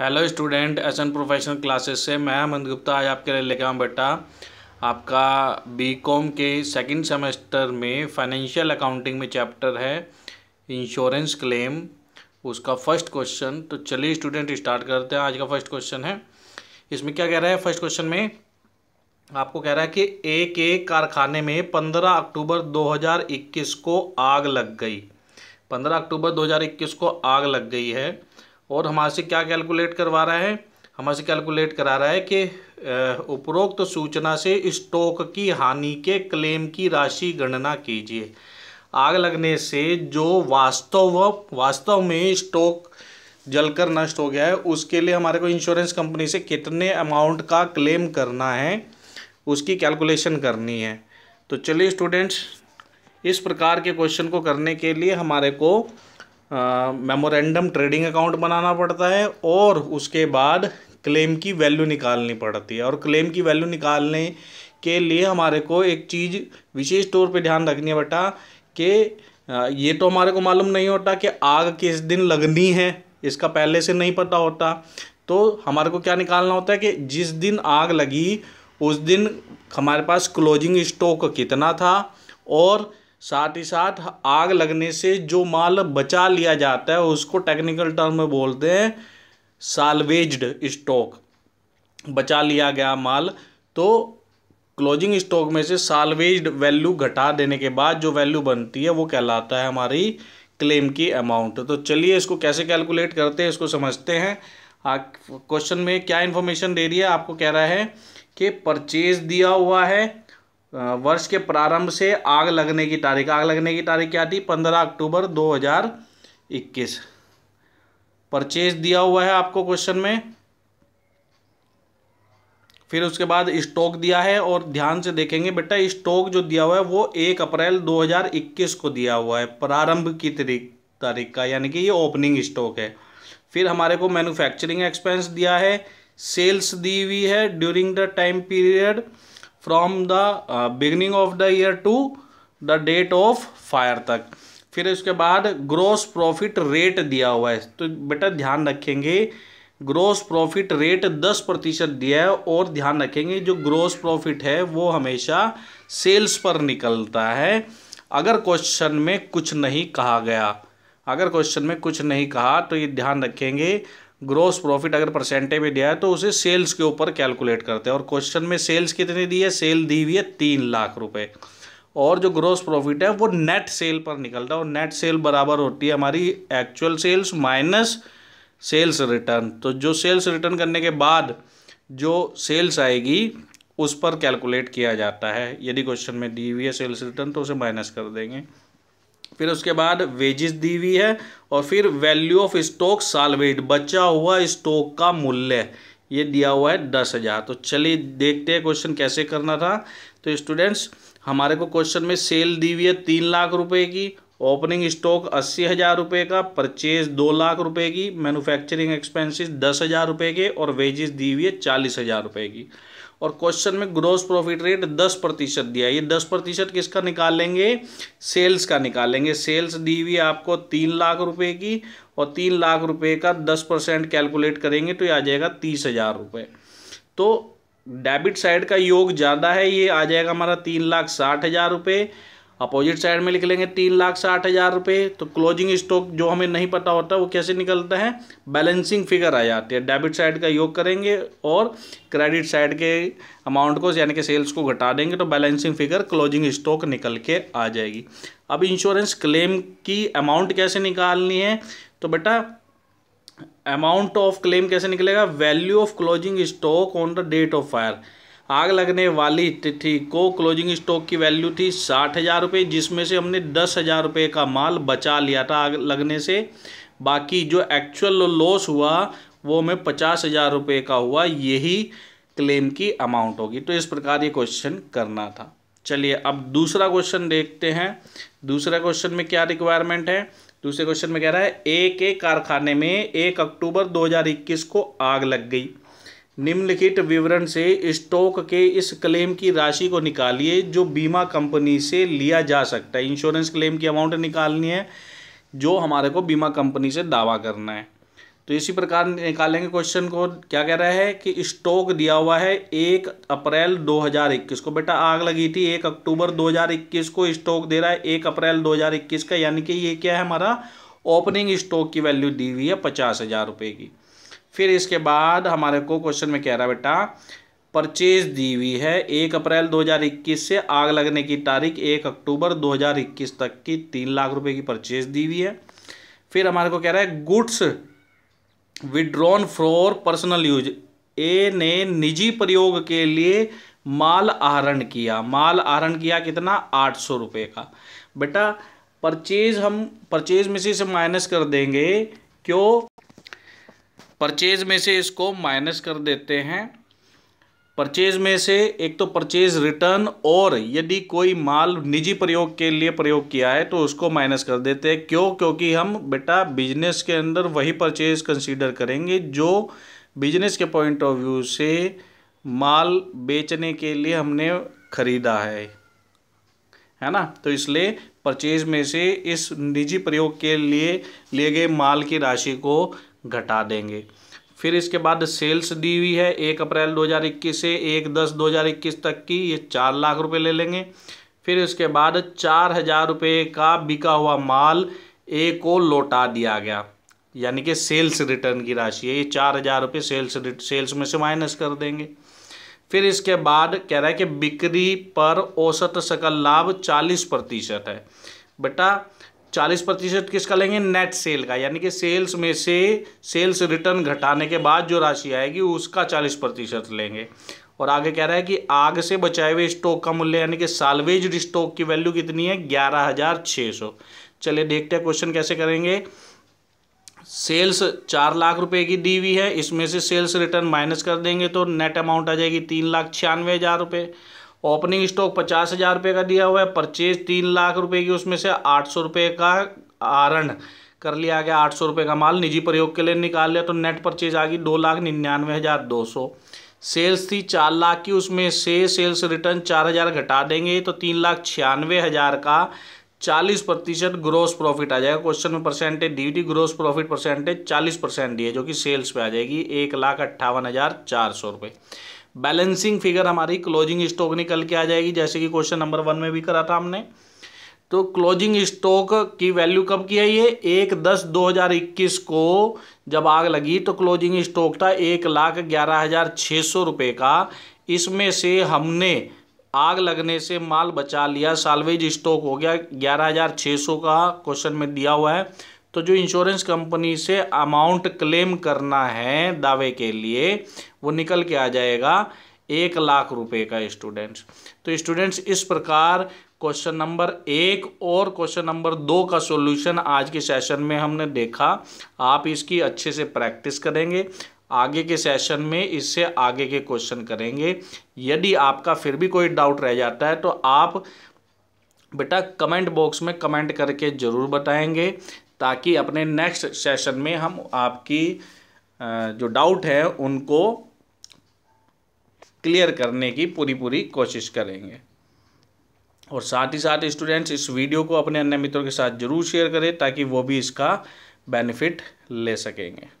hello student S N professional classes से मैं अमन गुप्ता आज आपके लिए लेकर आऊँ बेटा आपका बीकॉम के सेकंड सेमेस्टर में फाइनेंशियल अकाउंटिंग में चैप्टर है इंश्योरेंस क्लेम उसका फर्स्ट क्वेश्चन तो चलिए स्टूडेंट स्टार्ट करते हैं आज का फर्स्ट क्वेश्चन है इसमें क्या कह रहा है फर्स्ट क्वेश्चन में आपको कह रहा है कि एक के कारखाने में पंद्रह अक्टूबर दो को आग लग गई पंद्रह अक्टूबर दो को आग लग गई है और हमारे से क्या कैलकुलेट करवा रहा है हमारे से कैलकुलेट करा रहा है कि उपरोक्त तो सूचना से स्टॉक की हानि के क्लेम की राशि गणना कीजिए आग लगने से जो वास्तव वास्तव में स्टॉक जलकर नष्ट हो गया है उसके लिए हमारे को इंश्योरेंस कंपनी से कितने अमाउंट का क्लेम करना है उसकी कैलकुलेशन करनी है तो चलिए स्टूडेंट्स इस प्रकार के क्वेश्चन को करने के लिए हमारे को मेमोरेंडम ट्रेडिंग अकाउंट बनाना पड़ता है और उसके बाद क्लेम की वैल्यू निकालनी पड़ती है और क्लेम की वैल्यू निकालने के लिए हमारे को एक चीज़ विशेष तौर पे ध्यान रखनी है बेटा कि ये तो हमारे को मालूम नहीं होता कि आग किस दिन लगनी है इसका पहले से नहीं पता होता तो हमारे को क्या निकालना होता है कि जिस दिन आग लगी उस दिन हमारे पास क्लोजिंग स्टॉक कितना था और साथ ही साथ आग लगने से जो माल बचा लिया जाता है उसको टेक्निकल टर्म में बोलते हैं सालवेज स्टॉक बचा लिया गया माल तो क्लोजिंग स्टॉक में से सालवेज वैल्यू घटा देने के बाद जो वैल्यू बनती है वो कहलाता है हमारी क्लेम की अमाउंट तो चलिए इसको कैसे कैलकुलेट करते हैं इसको समझते हैं क्वेश्चन में क्या इन्फॉर्मेशन दे रही है आपको कह रहा है कि परचेज दिया हुआ है वर्ष के प्रारंभ से आग लगने की तारीख आग लगने की तारीख क्या थी पंद्रह अक्टूबर दो हज़ार इक्कीस परचेज दिया हुआ है आपको क्वेश्चन में फिर उसके बाद स्टॉक दिया है और ध्यान से देखेंगे बेटा स्टॉक जो दिया हुआ है वो एक अप्रैल 2021 को दिया हुआ है प्रारंभ की तारीख तारीख का यानी कि ये ओपनिंग स्टॉक है फिर हमारे को मैन्युफैक्चरिंग एक्सपेंस दिया है सेल्स दी हुई है during the time period from the beginning of the year to the date of fire तक फिर उसके बाद ग्रोस प्रॉफिट रेट दिया हुआ है तो बेटा ध्यान रखेंगे ग्रोस प्रॉफिट रेट दस प्रतिशत दिया है और ध्यान रखेंगे जो ग्रोस प्रॉफिट है वो हमेशा सेल्स पर निकलता है अगर क्वेश्चन में कुछ नहीं कहा गया अगर क्वेश्चन में कुछ नहीं कहा तो ये ध्यान रखेंगे ग्रोस प्रॉफिट अगर परसेंटेज में दिया है तो उसे सेल्स के ऊपर कैलकुलेट करते हैं और क्वेश्चन में सेल्स कितनी दी है सेल दी हुई है तीन लाख रुपए और जो ग्रोस प्रॉफिट है वो नेट सेल पर निकलता है और नेट सेल बराबर होती है हमारी actual sales minus sales return तो जो सेल्स रिटर्न करने के बाद जो सेल्स आएगी उस पर कैलकुलेट किया जाता है यदि क्वेश्चन में दी हुई है सेल्स रिटर्न तो उसे माइनस कर देंगे फिर उसके बाद वेजिस दी हुई है और फिर वैल्यू ऑफ स्टॉक सालवेज बचा हुआ स्टॉक का मूल्य ये दिया हुआ है दस हज़ार तो चलिए देखते हैं क्वेश्चन कैसे करना था तो स्टूडेंट्स हमारे को क्वेश्चन में सेल दी हुई है तीन लाख रुपए की ओपनिंग स्टॉक अस्सी हज़ार रुपये का परचेज दो लाख रुपए की मैन्युफैक्चरिंग एक्सपेंसेस दस हज़ार रुपये के और वेजेस दी हुई है चालीस हज़ार रुपये की और क्वेश्चन में ग्रोस प्रॉफिट रेट दस प्रतिशत दिया ये दस प्रतिशत किसका निकालेंगे सेल्स का निकालेंगे सेल्स दी हुई आपको तीन लाख रुपए की और तीन लाख रुपए का दस परसेंट कैलकुलेट करेंगे तो ये आ जाएगा तीस हज़ार रुपये तो डेबिट साइड का योग ज़्यादा है ये आ जाएगा हमारा तीन लाख साठ हज़ार रुपये अपोजिट साइड में लिख लेंगे तीन लाख साठ हज़ार रुपये तो क्लोजिंग स्टॉक जो हमें नहीं पता होता वो कैसे निकलता है बैलेंसिंग फिगर आ जाती है डेबिट साइड का योग करेंगे और क्रेडिट साइड के अमाउंट को यानी कि सेल्स को घटा देंगे तो बैलेंसिंग फिगर क्लोजिंग स्टॉक निकल के आ जाएगी अब इंश्योरेंस क्लेम की अमाउंट कैसे निकालनी है तो बेटा अमाउंट ऑफ क्लेम कैसे निकलेगा value of closing stock on the date of fire आग लगने वाली तिथि को क्लोजिंग स्टॉक की वैल्यू थी साठ हज़ार रुपये जिसमें से हमने दस हज़ार रुपये का माल बचा लिया था आग लगने से बाकी जो एक्चुअल लॉस हुआ वो हमें पचास हज़ार रुपये का हुआ यही क्लेम की अमाउंट होगी तो इस प्रकार ये क्वेश्चन करना था चलिए अब दूसरा क्वेश्चन देखते हैं दूसरा क्वेश्चन में क्या रिक्वायरमेंट है दूसरे क्वेश्चन में कह रहा है एक एक कारखाने में एक अक्टूबर 2021 को आग लग गई निम्नलिखित विवरण से स्टॉक के इस क्लेम की राशि को निकालिए जो बीमा कंपनी से लिया जा सकता है इंश्योरेंस क्लेम की अमाउंट निकालनी है जो हमारे को बीमा कंपनी से दावा करना है तो इसी प्रकार निकालेंगे क्वेश्चन को क्या कह रहा है कि स्टॉक दिया हुआ है एक अप्रैल 2021 को बेटा आग लगी थी एक अक्टूबर 2021 को स्टॉक दे रहा है एक अप्रैल 2021 का यानी कि ये क्या है हमारा ओपनिंग स्टॉक की वैल्यू दी हुई है पचास हज़ार रुपये की फिर इसके बाद हमारे को क्वेश्चन में कह रहा है बेटा परचेज दी हुई है एक अप्रैल 2021 से आग लगने की तारीख एक अक्टूबर 2021 तक की तीन लाख रुपए की परचेज दी हुई है फिर हमारे को कह रहा है goods withdrawn for personal use ए ने निजी प्रयोग के लिए माल आहरण किया माल आहरण किया कितना आठ सौ रुपये का बेटा परचेज हम परचेज में से इसे माइनस कर देंगे क्यों परचेज में से इसको माइनस कर देते हैं परचेज में से एक तो परचेज रिटर्न और यदि कोई माल निजी प्रयोग के लिए प्रयोग किया है तो उसको माइनस कर देते हैं क्यों क्योंकि हम बेटा बिजनेस के अंदर वही परचेज कंसीडर करेंगे जो बिजनेस के पॉइंट ऑफ व्यू से माल बेचने के लिए हमने खरीदा है है ना तो इसलिए परचेज में से इस निजी प्रयोग के लिए लिए गए माल की राशि को घटा देंगे फिर इसके बाद सेल्स दी हुई है एक अप्रैल 2021 से एक दस 2021 तक की ये चार लाख रुपए ले लेंगे फिर इसके बाद चार हज़ार रुपये का बिका हुआ माल ए को लौटा दिया गया यानी कि सेल्स रिटर्न की राशि है ये चार हज़ार रुपये सेल्स सेल्स में से माइनस कर देंगे फिर इसके बाद कह रहा है कि बिक्री पर औसत सकल लाभ चालीस प्रतिशत है बेटा चालीस प्रतिशत किसका लेंगे नेट सेल का यानी कि सेल्स में से सेल्स रिटर्न घटाने के बाद जो राशि आएगी उसका चालीस प्रतिशत लेंगे और आगे कह रहा है कि आग से बचाए हुए स्टॉक का मूल्य यानी कि सालवेज स्टॉक की वैल्यू कितनी है ग्यारह हज़ार छः सौ चलिए देखते हैं क्वेश्चन कैसे करेंगे सेल्स चार लाख रुपए की दी हुई है इसमें से सेल्स रिटर्न माइनस कर देंगे तो नेट अमाउंट आ जाएगी तीन लाख छियानवे हज़ार रुपये ओपनिंग स्टॉक पचास हज़ार रुपये का दिया हुआ है परचेज तीन लाख रुपये की उसमें से आठ सौ रुपये का आरण कर लिया गया आठ सौ रुपये का माल निजी प्रयोग के लिए निकाल लिया तो नेट परचेज आ गई दो लाख निन्यानवे हज़ार दो सौ सेल्स थी चार लाख की उसमें से सेल्स रिटर्न चार हज़ार घटा देंगे तो तीन लाख छियानवे हज़ार का चालीस प्रतिशत ग्रोस प्रॉफिट आ जाएगा क्वेश्चन में percentage D T gross profit percentage चालीस परसेंट दी है जो कि सेल्स पे आ जाएगी एक लाख अट्ठावन हज़ार चार सौ रुपये बैलेंसिंग फिगर हमारी क्लोजिंग स्टॉक निकल के आ जाएगी जैसे कि क्वेश्चन नंबर वन में भी करा था हमने तो क्लोजिंग स्टॉक की वैल्यू कब की है ये एक दस दो हज़ार इक्कीस को जब आग लगी तो क्लोजिंग स्टॉक था एक लाख ग्यारह हज़ार छः सौ रुपये का इसमें से हमने आग लगने से माल बचा लिया सालवेज स्टॉक हो गया ग्यारह हज़ार छः सौ का क्वेश्चन में दिया हुआ है तो जो इंश्योरेंस कंपनी से अमाउंट क्लेम करना है दावे के लिए वो निकल के आ जाएगा एक लाख रुपए का स्टूडेंट्स तो स्टूडेंट्स इस प्रकार क्वेश्चन नंबर एक और क्वेश्चन नंबर दो का सॉल्यूशन आज के सेशन में हमने देखा आप इसकी अच्छे से प्रैक्टिस करेंगे आगे के सेशन में इससे आगे के क्वेश्चन करेंगे यदि आपका फिर भी कोई डाउट रह जाता है तो आप बेटा कमेंट बॉक्स में कमेंट करके ज़रूर बताएंगे ताकि अपने नेक्स्ट सेशन में हम आपकी जो डाउट है उनको क्लियर करने की पूरी पूरी कोशिश करेंगे और साथ ही साथ स्टूडेंट्स इस वीडियो को अपने अन्य मित्रों के साथ ज़रूर शेयर करें ताकि वो भी इसका बेनिफिट ले सकेंगे